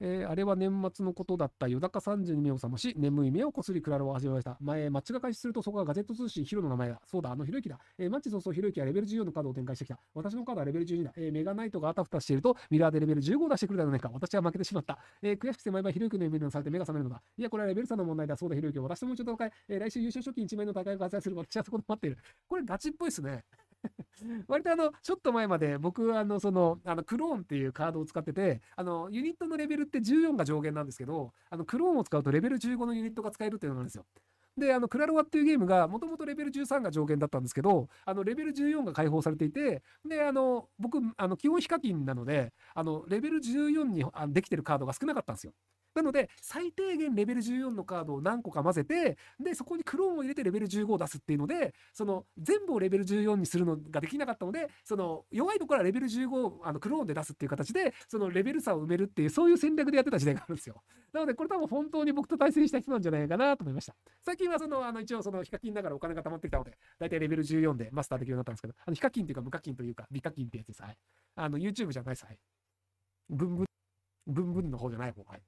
えー、あれは年末のことだった夜中32目を覚まし、眠い目をこすりクララを始めました。前、マッチが開始するとそこはガジェット通信、ヒロの名前だ。そうだ、あのひろゆきだ。えー、マッチ早々ひろゆきはレベル14のカードを展開してきた。私のカードはレベル12だ。えー、メガナイトがあたふたしていると、ミラーでレベル15を出してくるだろうねか。私は負けてしまった。えー、悔しくて毎晩ひろゆきの夢にされて目が覚めるのだ。いや、これはレベル差の問題だ。そうだ、ひろゆき。私ともうっ度戦い。えー、来週優勝賞金1万円の大会を開催する。私はそこで待っている。これガチっぽいっすね。割とあの、ちょっと前まで僕、あの、その、あの、クローンっていうカードを使ってて、あの、ユニットのレベルって14が上限なんですけど、あの、クローンを使うとレベル15のユニットが使えるっていうのなんですよ。で、あの、クラロワっていうゲームが、もともとレベル13が上限だったんですけど、あの、レベル14が解放されていて、で、あの、僕、あの、基本ヒカキンなので、あの、レベル14にできてるカードが少なかったんですよ。なので、最低限レベル14のカードを何個か混ぜて、で、そこにクローンを入れてレベル15を出すっていうので、その、全部をレベル14にするのができなかったので、その、弱いところはレベル15をあのクローンで出すっていう形で、そのレベル差を埋めるっていう、そういう戦略でやってた時代があるんですよ。なので、これ多分本当に僕と対戦した人なんじゃないかなと思いました。最近はその、あの、一応その、ヒカキンながらお金が貯まってきたので、大体レベル14でマスターできるようになったんですけど、あの、ヒカキンというか無課金というか、美課金ってやつです。はい。あの、YouTube じゃないです。はい。ブンブン、ブンブンの方じゃない方。はい。